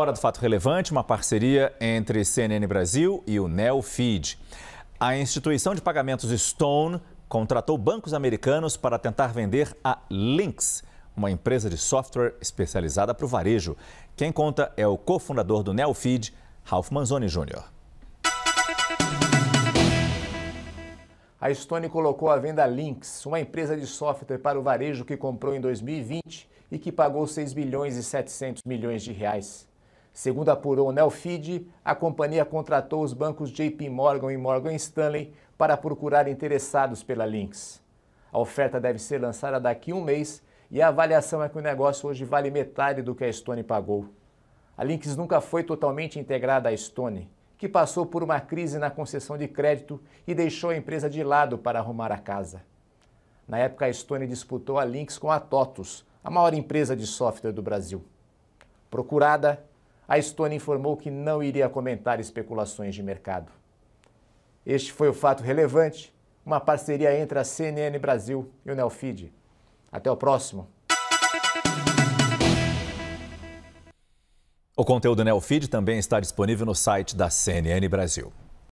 Hora do Fato Relevante, uma parceria entre CNN Brasil e o NeoFeed. A instituição de pagamentos Stone contratou bancos americanos para tentar vender a Lynx, uma empresa de software especializada para o varejo. Quem conta é o cofundador do NeoFeed, Ralph Manzoni Jr. A Stone colocou à venda a Lynx, uma empresa de software para o varejo que comprou em 2020 e que pagou 6 bilhões e 700 milhões de reais. Segundo apurou o Nelfeed, a companhia contratou os bancos JP Morgan e Morgan Stanley para procurar interessados pela Lynx. A oferta deve ser lançada daqui a um mês e a avaliação é que o negócio hoje vale metade do que a Stone pagou. A Lynx nunca foi totalmente integrada à Stone, que passou por uma crise na concessão de crédito e deixou a empresa de lado para arrumar a casa. Na época, a Stone disputou a Lynx com a TOTUS, a maior empresa de software do Brasil. Procurada, a Estônia informou que não iria comentar especulações de mercado. Este foi o fato relevante, uma parceria entre a CNN Brasil e o Nelfeed. Até o próximo. O conteúdo Nelfeed também está disponível no site da CNN Brasil.